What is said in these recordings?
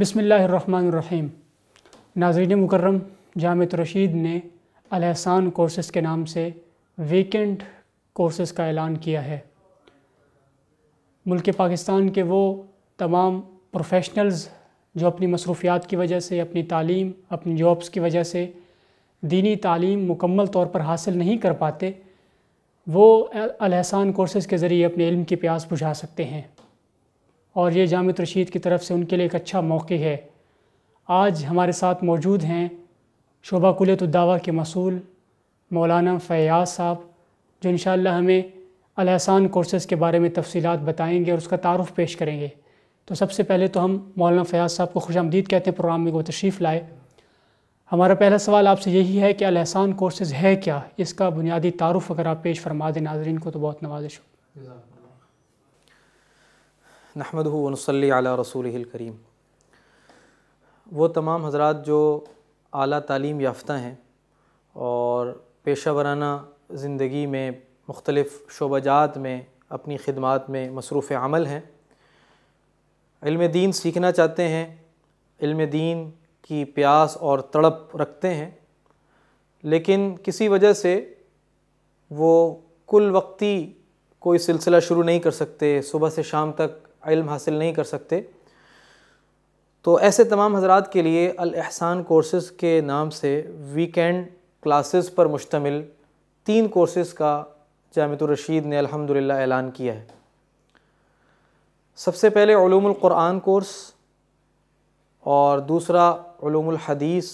بسم اللہ الرحمن الرحیم ناظرین مکرم جامع رشید نے الحسان کورسز کے نام سے ویکنڈ کورسز کا اعلان کیا ہے ملک پاکستان کے وہ تمام پروفیشنلز جو اپنی مصروفیات کی وجہ سے اپنی تعلیم اپنی جابس کی وجہ سے دینی تعلیم مکمل طور پر حاصل نہیں کر پاتے وہ الحسان کورسز کے ذریعے اپنے علم کی پیاس بجھا سکتے ہیں اور یہ جامع رشید کی طرف سے ان کے لیے ایک اچھا موقع ہے آج ہمارے ساتھ موجود ہیں شعبہ کلیت الدعوہ کے مصول مولانا فیاض صاحب جو انشاءاللہ ہمیں الحسان کورسز کے بارے میں تفصیلات بتائیں گے اور اس کا تعارف پیش کریں گے تو سب سے پہلے تو ہم مولانا فیاض صاحب کو خوش آمدید کہتے ہیں پروگرام میں وہ تشریف لائے ہمارا پہلا سوال آپ سے یہی ہے کہ الحسان کورسز ہے کیا اس کا بنیادی تعارف اگر آپ پیش فرما دیں ناظرین کو تو بہت نوازش ہو نصلی علی رسول کریم وہ تمام حضرات جو اعلیٰ تعلیم یافتہ ہیں اور پیشہ ورانہ زندگی میں مختلف شعبہ جات میں اپنی خدمات میں مصروف عمل ہیں علم دین سیکھنا چاہتے ہیں علم دین کی پیاس اور تڑپ رکھتے ہیں لیکن کسی وجہ سے وہ کل وقتی کوئی سلسلہ شروع نہیں کر سکتے صبح سے شام تک علم حاصل نہیں کر سکتے تو ایسے تمام حضرات کے لیے الاحسان کورسز کے نام سے ویکینڈ کلاسز پر مشتمل تین کورسز کا جامعۃ الرشید نے الحمدللہ اعلان کیا ہے سب سے پہلے علوم القرآن کورس اور دوسرا علوم الحدیث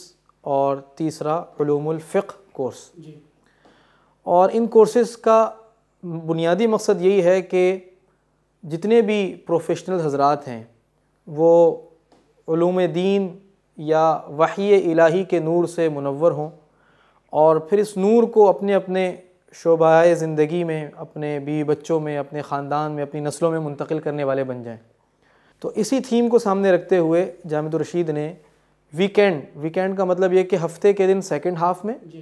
اور تیسرا علوم الفقہ کورس جی اور ان کورسز کا بنیادی مقصد یہی ہے کہ جتنے بھی پروفیشنل حضرات ہیں وہ علوم دین یا وحی الہی کے نور سے منور ہوں اور پھر اس نور کو اپنے اپنے شعبہ زندگی میں اپنے بیوی بچوں میں اپنے خاندان میں اپنی نسلوں میں منتقل کرنے والے بن جائیں تو اسی تھیم کو سامنے رکھتے ہوئے جامع الرشید نے ویکینڈ ویکینڈ کا مطلب یہ کہ ہفتے کے دن سیکنڈ ہاف میں جی۔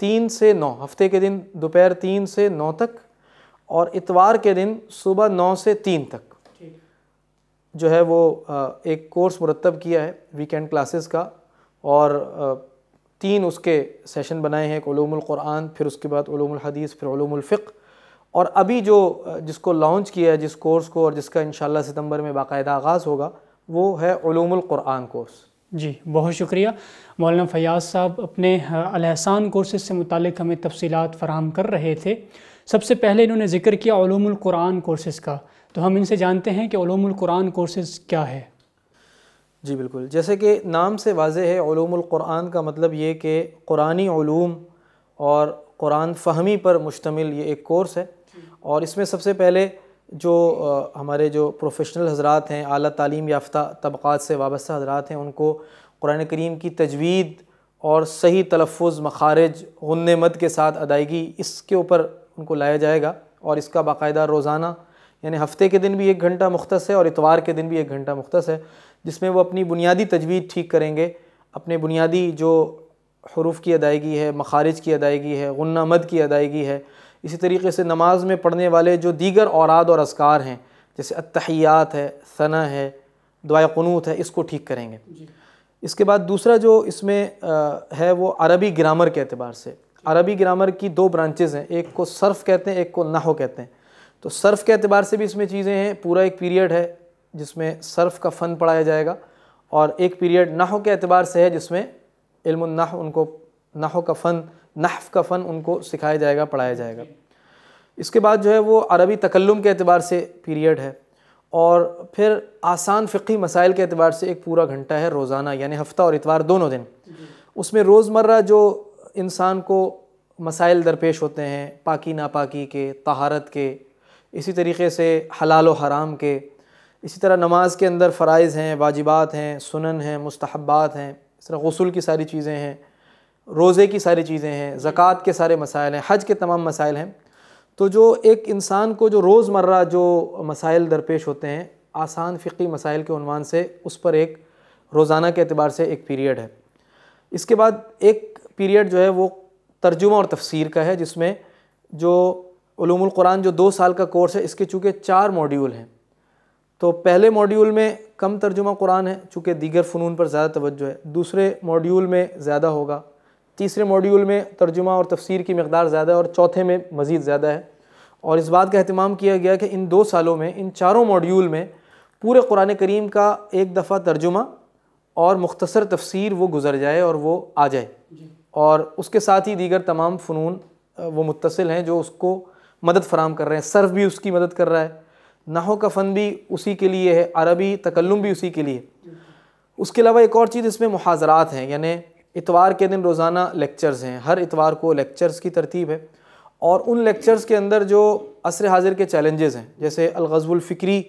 تین سے نو ہفتے کے دن دوپہر تین سے نو تک اور اتوار کے دن صبح نو سے تین تک جو ہے وہ ایک کورس مرتب کیا ہے ویکینڈ کلاسز کا اور تین اس کے سیشن بنائے ہیں ایک علوم القرآن پھر اس کے بعد علوم الحدیث پھر علوم الفق اور ابھی جو جس کو لانچ کیا ہے جس کورس کو اور جس کا انشاءاللہ ستمبر میں باقاعدہ آغاز ہوگا وہ ہے علوم القرآن کورس جی بہت شکریہ مولانا فیاض صاحب اپنے الحسان کورسز سے متعلق ہمیں تفصیلات فراہم کر رہے تھے سب سے پہلے انہوں نے ذکر کیا علوم القرآن کورسز کا تو ہم ان سے جانتے ہیں کہ علوم القرآن کورسز کیا ہے جی بالکل جیسے کہ نام سے واضح ہے علوم القرآن کا مطلب یہ کہ قرآنی علوم اور قرآن فہمی پر مشتمل یہ ایک کورس ہے اور اس میں سب سے پہلے جو ہمارے جو پروفیشنل حضرات ہیں اعلیٰ تعلیم یافتہ طبقات سے وابستہ حضرات ہیں ان کو قرآن کریم کی تجوید اور صحیح تلفظ مخارج غن مد کے ساتھ ادائیگی اس کے اوپر ان کو لایا جائے گا اور اس کا باقاعدہ روزانہ یعنی ہفتے کے دن بھی ایک گھنٹہ مختص ہے اور اتوار کے دن بھی ایک گھنٹہ مختص ہے جس میں وہ اپنی بنیادی تجوید ٹھیک کریں گے اپنے بنیادی جو حروف کی ادائیگی ہے مخارج کی ادائیگی ہے غنہ مد کی ادائیگی ہے اسی طریقے سے نماز میں پڑھنے والے جو دیگر اوراد اور اذکار ہیں جیسے اتحیات ہے ثنا ہے دعا قنوت ہے اس کو ٹھیک کریں گے جی۔ اس کے بعد دوسرا جو اس میں ہے وہ عربی گرامر کے اعتبار سے عربی گرامر کی دو برانچز ہیں ایک کو صرف کہتے ہیں ایک کو نحو کہتے ہیں تو صرف کے اعتبار سے بھی اس میں چیزیں ہیں پورا ایک پیریڈ ہے جس میں صرف کا فن پڑھایا جائے گا اور ایک پیریڈ نحو کے اعتبار سے ہے جس میں علم النحو ان کو نحو کا فن نحف کا فن ان کو سکھایا جائے گا پڑھایا جائے گا اس کے بعد جو ہے وہ عربی تکلم کے اعتبار سے پیریڈ ہے اور پھر آسان فقی مسائل کے اعتبار سے ایک پورا گھنٹہ ہے روزانہ یعنی ہفتہ اور اتوار دونوں دن جی۔ اس میں روزمرہ جو انسان کو مسائل درپیش ہوتے ہیں پاکی ناپاکی کے طہارت کے اسی طریقے سے حلال و حرام کے اسی طرح نماز کے اندر فرائض ہیں واجبات ہیں سنن ہیں مستحبات ہیں اس طرح غسل کی ساری چیزیں ہیں روزے کی ساری چیزیں ہیں زکوٰۃ کے سارے مسائل ہیں حج کے تمام مسائل ہیں تو جو ایک انسان کو جو روز مرہ جو مسائل درپیش ہوتے ہیں آسان فقی مسائل کے عنوان سے اس پر ایک روزانہ کے اعتبار سے ایک پیریڈ ہے اس کے بعد ایک پیریڈ جو ہے وہ ترجمہ اور تفسیر کا ہے جس میں جو علوم القرآن جو دو سال کا کورس ہے اس کے چونکہ چار ماڈیول ہیں تو پہلے ماڈیول میں کم ترجمہ قرآن ہے چونکہ دیگر فنون پر زیادہ توجہ ہے دوسرے ماڈیول میں زیادہ ہوگا تیسرے ماڈیول میں ترجمہ اور تفسیر کی مقدار زیادہ ہے اور چوتھے میں مزید زیادہ ہے اور اس بات کا اہتمام کیا گیا کہ ان دو سالوں میں ان چاروں ماڈیول میں پورے قرآن کریم کا ایک دفعہ ترجمہ اور مختصر تفسیر وہ گزر جائے اور وہ آ جائے جی اور اس کے ساتھ ہی دیگر تمام فنون وہ متصل ہیں جو اس کو مدد فراہم کر رہے ہیں صرف بھی اس کی مدد کر رہا ہے نحو کا فن بھی اسی کے لیے ہے عربی تکلم بھی اسی کے لیے اس کے علاوہ ایک اور چیز اس میں محاذرات ہیں یعنی اتوار کے دن روزانہ لیکچرز ہیں ہر اتوار کو لیکچرز کی ترتیب ہے اور ان لیکچرز کے اندر جو عصر حاضر کے چیلنجز ہیں جیسے الغزو الفکری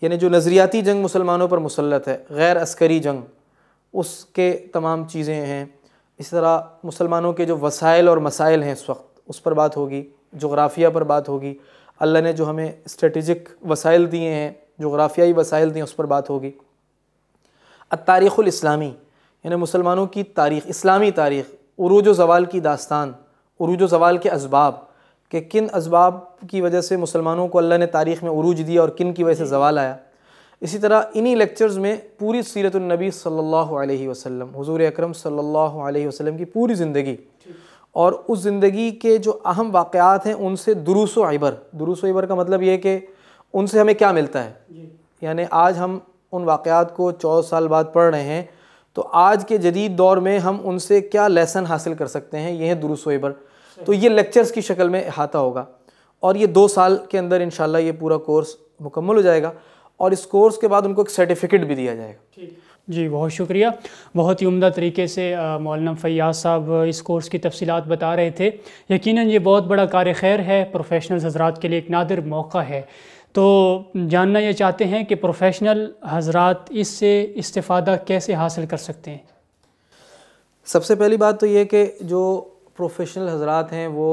یعنی جو نظریاتی جنگ مسلمانوں پر مسلط ہے غیر عسکری جنگ اس کے تمام چیزیں ہیں اس طرح مسلمانوں کے جو وسائل اور مسائل ہیں اس وقت اس پر بات ہوگی جغرافیہ پر بات ہوگی اللہ نے جو ہمیں اسٹریٹجک وسائل دیے ہیں جغرافیائی وسائل دیے اس پر بات ہوگی التاریخ الاسلامی یعنی مسلمانوں کی تاریخ اسلامی تاریخ عروج و زوال کی داستان عروج و زوال کے اسباب کہ کن اسباب کی وجہ سے مسلمانوں کو اللہ نے تاریخ میں عروج دیا اور کن کی وجہ سے زوال آیا اسی طرح انہی لیکچرز میں پوری سیرت النبی صلی اللہ علیہ وسلم حضور اکرم صلی اللہ علیہ وسلم کی پوری زندگی اور اس زندگی کے جو اہم واقعات ہیں ان سے دروس و عبر دروس و عبر کا مطلب یہ کہ ان سے ہمیں کیا ملتا ہے جی۔ یعنی آج ہم ان واقعات کو چودہ سال بعد پڑھ رہے ہیں تو آج کے جدید دور میں ہم ان سے کیا لیسن حاصل کر سکتے ہیں یہ ہیں دروس و عبر تو یہ لیکچرز کی شکل میں احاطہ ہوگا اور یہ دو سال کے اندر انشاءاللہ یہ پورا کورس مکمل ہو جائے گا اور اس کورس کے بعد ان کو ایک سرٹیفکیٹ بھی دیا جائے گا جی بہت شکریہ بہت ہی عمدہ طریقے سے مولانا فیاض صاحب اس کورس کی تفصیلات بتا رہے تھے یقیناً یہ بہت بڑا کار خیر ہے پروفیشنل حضرات کے لیے ایک نادر موقع ہے تو جاننا یہ چاہتے ہیں کہ پروفیشنل حضرات اس سے استفادہ کیسے حاصل کر سکتے ہیں سب سے پہلی بات تو یہ کہ جو پروفیشنل حضرات ہیں وہ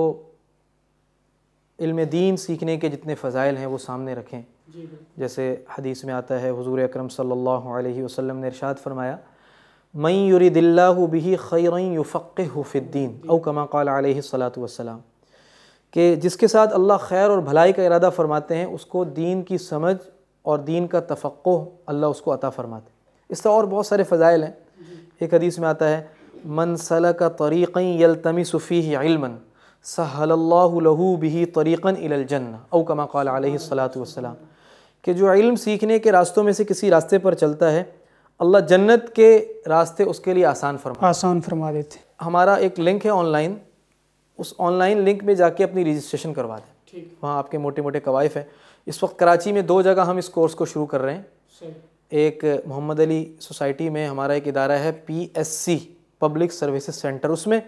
علم دین سیکھنے کے جتنے فضائل ہیں وہ سامنے رکھیں جی، جیسے حدیث میں آتا ہے حضور اکرم صلی اللہ علیہ وسلم نے ارشاد فرمایا يُرِدِ اللَّهُ بِهِ خَيْرًا يُفَقِّهُ فِي دین جی۔ او کما قال علیہ الصلاة والسلام کہ جس کے ساتھ اللہ خیر اور بھلائی کا ارادہ فرماتے ہیں اس کو دین کی سمجھ اور دین کا تفقہ اللہ اس کو عطا فرماتے ہیں اس طرح اور بہت سارے فضائل ہیں جی۔ ایک حدیث میں آتا ہے من سلک طریقیں یلتمی فیہ علم سہل اللہ بیہ الی الجنہ او کما قال علیہ الصلاۃ والسلام کہ جو علم سیکھنے کے راستوں میں سے کسی راستے پر چلتا ہے اللہ جنت کے راستے اس کے لیے آسان فرما آسان فرما دیتے ہمارا ایک لنک ہے آن لائن اس آن لائن لنک میں جا کے اپنی رجسٹریشن کروا دیں وہاں آپ کے موٹے موٹے قوائف ہیں اس وقت کراچی میں دو جگہ ہم اس کورس کو شروع کر رہے ہیں ایک محمد علی سوسائٹی میں ہمارا ایک ادارہ ہے P S C public services centre اس میں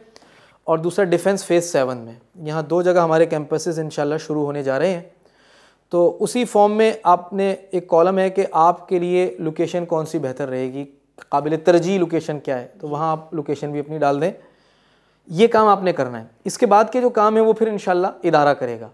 اور دوسرا ڈیفنس فیس سیون میں یہاں دو جگہ ہمارے کیمپسز انشاءاللہ شروع ہونے جا رہے ہیں تو اسی فارم میں آپ نے ایک کالم ہے کہ آپ کے لیے لوکیشن کون سی بہتر رہے گی قابل ترجیح لوکیشن کیا ہے تو وہاں آپ لوکیشن بھی اپنی ڈال دیں یہ کام آپ نے کرنا ہے اس کے بعد کے جو کام ہیں وہ پھر انشاءاللہ ادارہ کرے گا